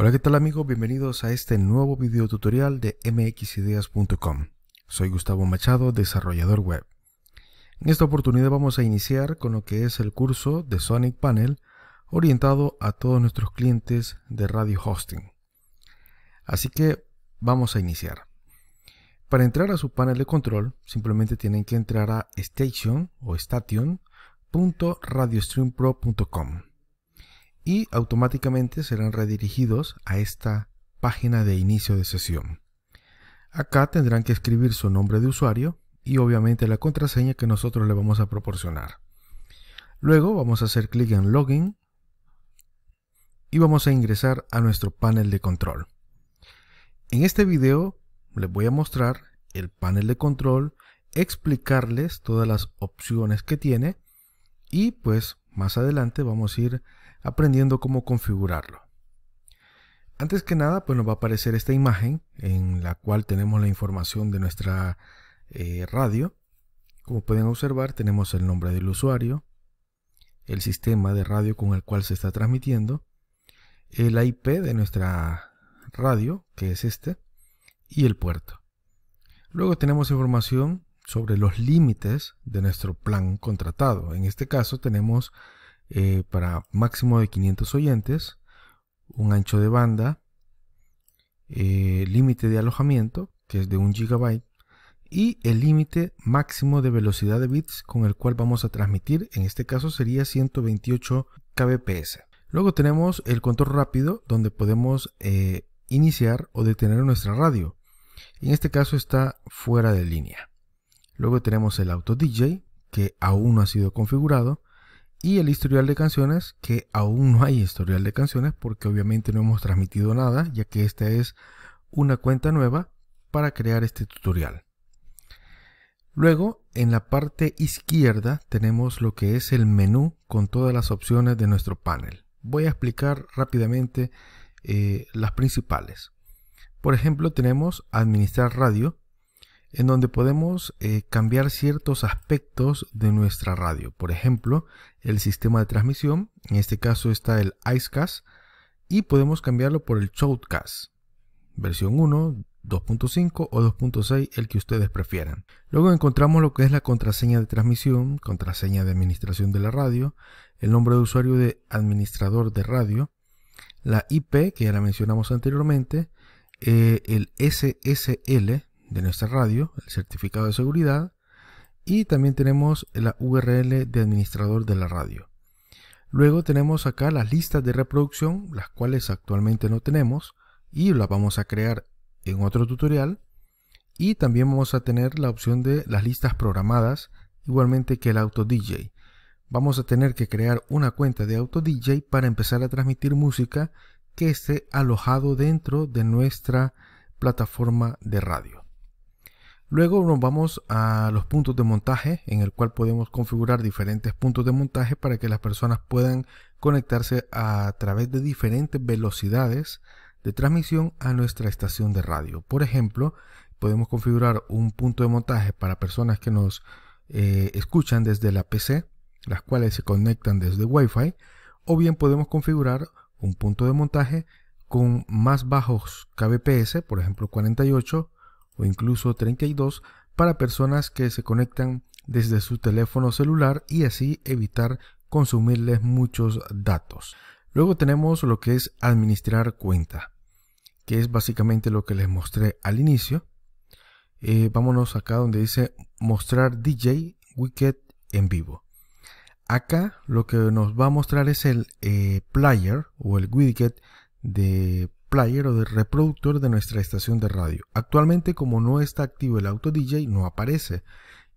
Hola qué tal amigos, bienvenidos a este nuevo video tutorial de mxideas.com. Soy Gustavo Machado, desarrollador web. En esta oportunidad vamos a iniciar con lo que es el curso de Sonic Panel orientado a todos nuestros clientes de radio hosting. Así que vamos a iniciar. Para entrar a su panel de control, simplemente tienen que entrar a station o station.radiostreampro.com y automáticamente serán redirigidos a esta página de inicio de sesión. Acá tendrán que escribir su nombre de usuario y obviamente la contraseña que nosotros le vamos a proporcionar. Luego vamos a hacer clic en Login y vamos a ingresar a nuestro panel de control. En este video les voy a mostrar el panel de control, explicarles todas las opciones que tiene y pues más adelante vamos a ir aprendiendo cómo configurarlo. Antes que nada, pues nos va a aparecer esta imagen en la cual tenemos la información de nuestra eh, radio. Como pueden observar, tenemos el nombre del usuario, el sistema de radio con el cual se está transmitiendo, el IP de nuestra radio, que es este, y el puerto. Luego tenemos información sobre los límites de nuestro plan contratado. En este caso tenemos eh, para máximo de 500 oyentes, un ancho de banda, eh, límite de alojamiento, que es de 1 GB, y el límite máximo de velocidad de bits con el cual vamos a transmitir, en este caso sería 128 kbps. Luego tenemos el control rápido donde podemos eh, iniciar o detener nuestra radio. En este caso está fuera de línea. Luego tenemos el auto DJ que aún no ha sido configurado y el historial de canciones, que aún no hay historial de canciones porque obviamente no hemos transmitido nada, ya que esta es una cuenta nueva para crear este tutorial. Luego, en la parte izquierda tenemos lo que es el menú con todas las opciones de nuestro panel. Voy a explicar rápidamente eh, las principales. Por ejemplo, tenemos administrar radio, en donde podemos eh, cambiar ciertos aspectos de nuestra radio. Por ejemplo, el sistema de transmisión, en este caso está el Icecast, y podemos cambiarlo por el Shoutcast, versión 1, 2.5 o 2.6, el que ustedes prefieran. Luego encontramos lo que es la contraseña de transmisión, contraseña de administración de la radio, el nombre de usuario de administrador de radio, la IP, que ya la mencionamos anteriormente, eh, el SSL, de nuestra radio, el certificado de seguridad, y también tenemos la URL de administrador de la radio. Luego tenemos acá las listas de reproducción, las cuales actualmente no tenemos y las vamos a crear en otro tutorial. Y también vamos a tener la opción de las listas programadas, igualmente que el Auto DJ. Vamos a tener que crear una cuenta de Auto DJ para empezar a transmitir música que esté alojado dentro de nuestra plataforma de radio. Luego nos vamos a los puntos de montaje en el cual podemos configurar diferentes puntos de montaje para que las personas puedan conectarse a través de diferentes velocidades de transmisión a nuestra estación de radio. Por ejemplo, podemos configurar un punto de montaje para personas que nos eh, escuchan desde la PC, las cuales se conectan desde Wi-Fi, o bien podemos configurar un punto de montaje con más bajos kbps, por ejemplo 48, o incluso 32 para personas que se conectan desde su teléfono celular y así evitar consumirles muchos datos. Luego tenemos lo que es administrar cuenta, que es básicamente lo que les mostré al inicio. Eh, vámonos acá donde dice mostrar DJ Wicked en vivo. Acá lo que nos va a mostrar es el eh, player o el widget de player o de reproductor de nuestra estación de radio. Actualmente como no está activo el auto DJ no aparece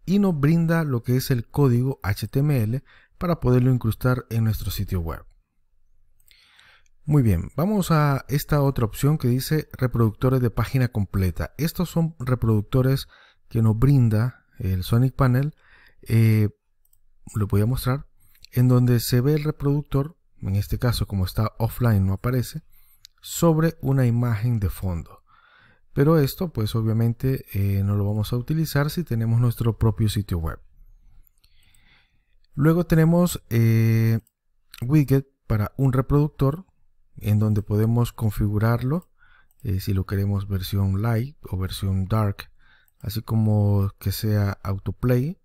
y nos brinda lo que es el código HTML para poderlo incrustar en nuestro sitio web. Muy bien, vamos a esta otra opción que dice reproductores de página completa. Estos son reproductores que nos brinda el Sonic Panel. Eh, lo voy a mostrar. En donde se ve el reproductor, en este caso como está offline no aparece, sobre una imagen de fondo. Pero esto pues obviamente eh, no lo vamos a utilizar si tenemos nuestro propio sitio web. Luego tenemos eh, widget para un reproductor en donde podemos configurarlo eh, si lo queremos versión light o versión dark así como que sea autoplay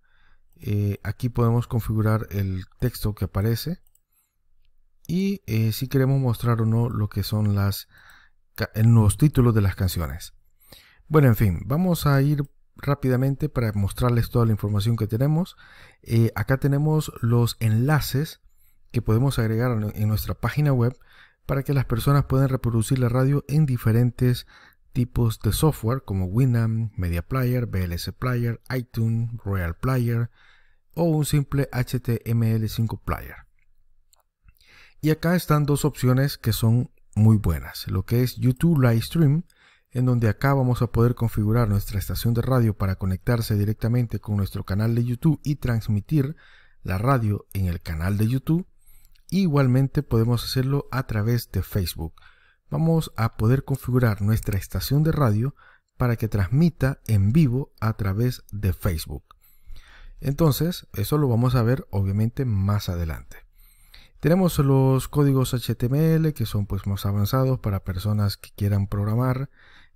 aquí podemos configurar el texto que aparece y eh, si queremos mostrar o no lo que son las, los títulos de las canciones. Bueno, en fin, vamos a ir rápidamente para mostrarles toda la información que tenemos. Eh, acá tenemos los enlaces que podemos agregar en nuestra página web para que las personas puedan reproducir la radio en diferentes tipos de software como Winamp, Media Player, VLC Player, iTunes, Royal Player o un simple HTML5 Player. Y acá están dos opciones que son muy buenas, lo que es YouTube Live Stream, en donde acá vamos a poder configurar nuestra estación de radio para conectarse directamente con nuestro canal de YouTube y transmitir la radio en el canal de YouTube. Igualmente podemos hacerlo a través de Facebook. Vamos a poder configurar nuestra estación de radio para que transmita en vivo a través de Facebook. Entonces, eso lo vamos a ver obviamente más adelante. Tenemos los códigos HTML que son pues más avanzados para personas que quieran programar.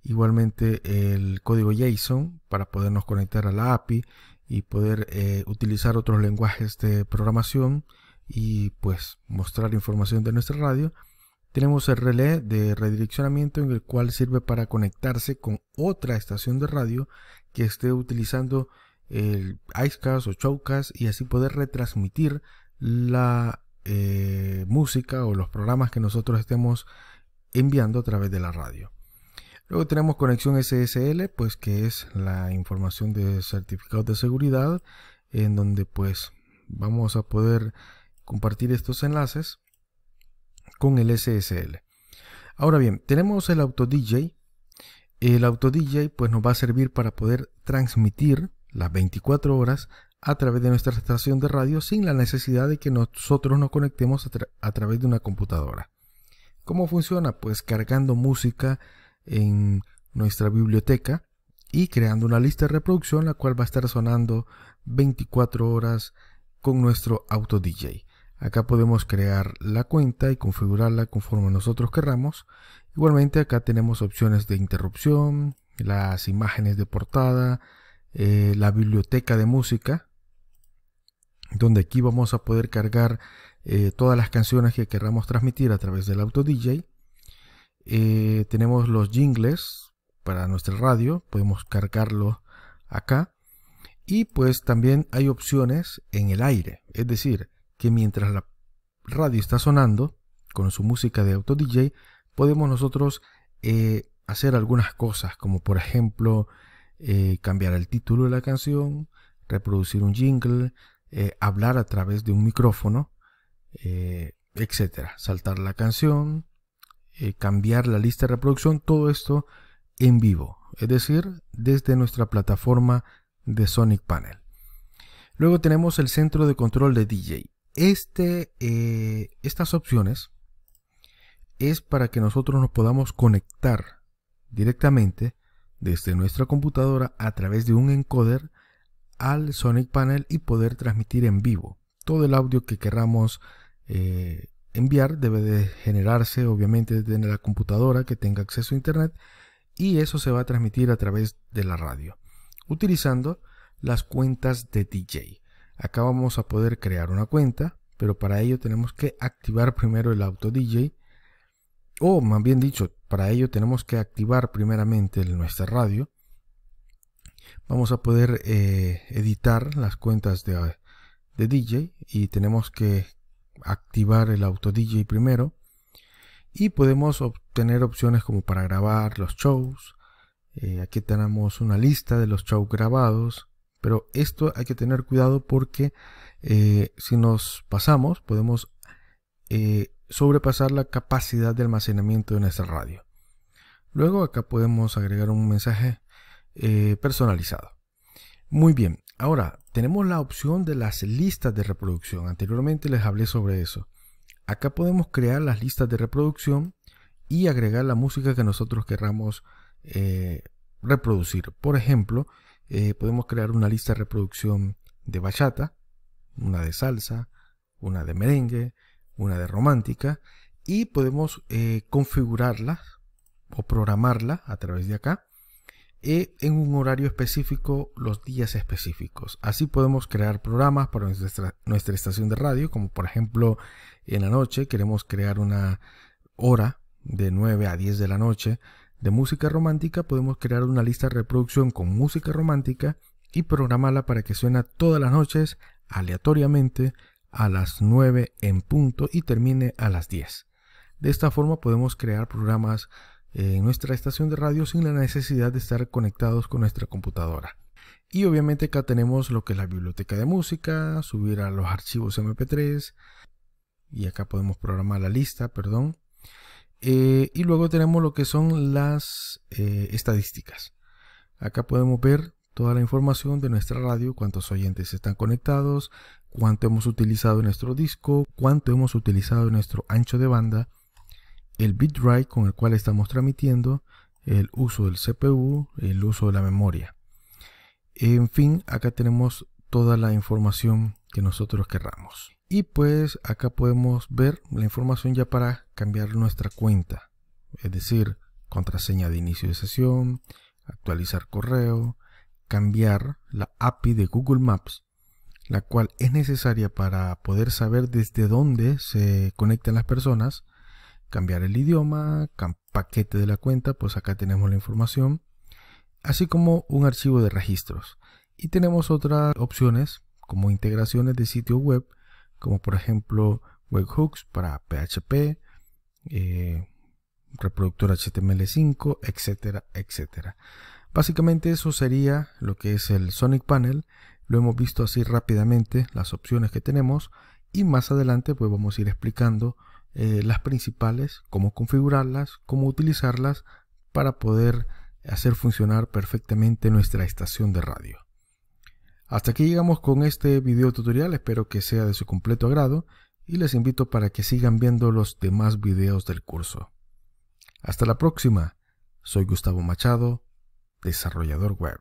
Igualmente el código JSON para podernos conectar a la API y poder eh, utilizar otros lenguajes de programación y pues mostrar información de nuestra radio. Tenemos el relé de redireccionamiento en el cual sirve para conectarse con otra estación de radio que esté utilizando el Icecast o Showcast y así poder retransmitir la eh, música o los programas que nosotros estemos enviando a través de la radio. Luego tenemos conexión SSL, pues que es la información de certificado de seguridad, en donde pues vamos a poder compartir estos enlaces con el SSL. Ahora bien, tenemos el auto DJ. El auto DJ pues nos va a servir para poder transmitir las 24 horas a través de nuestra estación de radio sin la necesidad de que nosotros nos conectemos a, través de una computadora. ¿Cómo funciona? Pues cargando música en nuestra biblioteca y creando una lista de reproducción la cual va a estar sonando 24 horas con nuestro auto DJ. Acá podemos crear la cuenta y configurarla conforme nosotros querramos. Igualmente acá tenemos opciones de interrupción, las imágenes de portada, eh, la biblioteca de música donde aquí vamos a poder cargar eh, todas las canciones que queramos transmitir a través del auto DJ. Eh, tenemos los jingles para nuestra radio, podemos cargarlos acá. Y pues también hay opciones en el aire, es decir, que mientras la radio está sonando con su música de auto DJ, podemos nosotros eh, hacer algunas cosas, como por ejemplo cambiar el título de la canción, reproducir un jingle, eh, hablar a través de un micrófono, eh, etcétera, saltar la canción, eh, cambiar la lista de reproducción, todo esto en vivo, es decir, desde nuestra plataforma de Sonic Panel. Luego tenemos el centro de control de DJ. Este, estas opciones es para que nosotros nos podamos conectar directamente desde nuestra computadora a través de un encoder al Sonic Panel y poder transmitir en vivo. Todo el audio que queramos eh, enviar debe de generarse obviamente desde la computadora que tenga acceso a internet y eso se va a transmitir a través de la radio utilizando las cuentas de DJ. Acá vamos a poder crear una cuenta, pero para ello tenemos que activar primero el auto DJ o más bien dicho, para ello tenemos que activar primeramente nuestra radio vamos a poder eh, editar las cuentas de, DJ y tenemos que activar el auto DJ primero y podemos obtener opciones como para grabar los shows eh, aquí tenemos una lista de los shows grabados pero esto hay que tener cuidado porque eh, si nos pasamos podemos sobrepasar la capacidad de almacenamiento de nuestra radio luego acá podemos agregar un mensaje eh, personalizado. Muy bien, ahora tenemos la opción de las listas de reproducción. Anteriormente les hablé sobre eso. Acá podemos crear las listas de reproducción y agregar la música que nosotros querramos eh, reproducir. Por ejemplo, eh, podemos crear una lista de reproducción de bachata, una de salsa, una de merengue, una de romántica y podemos configurarla o programarla a través de acá y en un horario específico los días específicos. Así podemos crear programas para nuestra, nuestra estación de radio, como por ejemplo en la noche queremos crear una hora de 9 a 10 de la noche de música romántica, podemos crear una lista de reproducción con música romántica y programarla para que suene todas las noches aleatoriamente a las 9 en punto y termine a las 10. De esta forma podemos crear programas en eh, nuestra estación de radio sin la necesidad de estar conectados con nuestra computadora. Y obviamente acá tenemos lo que es la biblioteca de música, subir a los archivos MP3 y acá podemos programar la lista, perdón. Eh, y luego tenemos lo que son las eh, estadísticas. Acá podemos ver toda la información de nuestra radio, cuántos oyentes están conectados, cuánto hemos utilizado nuestro disco, cuánto hemos utilizado nuestro ancho de banda, el bit rate con el cual estamos transmitiendo, el uso del CPU, el uso de la memoria. En fin, acá tenemos toda la información que nosotros querramos. Y pues acá podemos ver la información ya para cambiar nuestra cuenta. Es decir, contraseña de inicio de sesión, actualizar correo, cambiar la API de Google Maps, la cual es necesaria para poder saber desde dónde se conectan las personas cambiar el idioma, paquete de la cuenta, pues acá tenemos la información, así como un archivo de registros. Y tenemos otras opciones como integraciones de sitio web, como por ejemplo webhooks para PHP, eh, reproductor HTML5, etcétera, etcétera. Básicamente eso sería lo que es el Sonic Panel. Lo hemos visto así rápidamente, las opciones que tenemos. Y más adelante pues vamos a ir explicando eh, las principales, cómo configurarlas, cómo utilizarlas para poder hacer funcionar perfectamente nuestra estación de radio. Hasta aquí llegamos con este video tutorial, espero que sea de su completo agrado y les invito para que sigan viendo los demás videos del curso. Hasta la próxima, soy Gustavo Machado, desarrollador web.